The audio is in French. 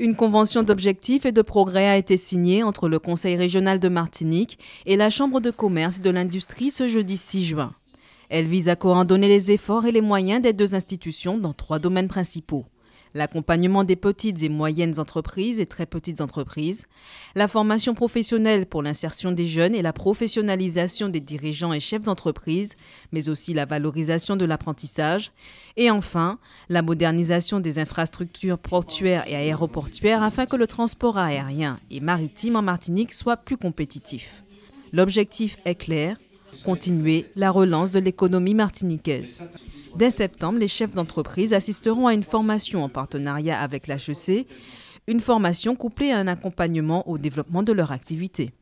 Une convention d'objectifs et de progrès a été signée entre le Conseil régional de Martinique et la Chambre de commerce et de l'industrie ce jeudi 6 juin. Elle vise à coordonner les efforts et les moyens des deux institutions dans trois domaines principaux l'accompagnement des petites et moyennes entreprises et très petites entreprises, la formation professionnelle pour l'insertion des jeunes et la professionnalisation des dirigeants et chefs d'entreprise, mais aussi la valorisation de l'apprentissage, et enfin la modernisation des infrastructures portuaires et aéroportuaires afin que le transport aérien et maritime en Martinique soit plus compétitif. L'objectif est clair, continuer la relance de l'économie martiniquaise. Dès septembre, les chefs d'entreprise assisteront à une formation en partenariat avec l'HEC, une formation couplée à un accompagnement au développement de leur activité.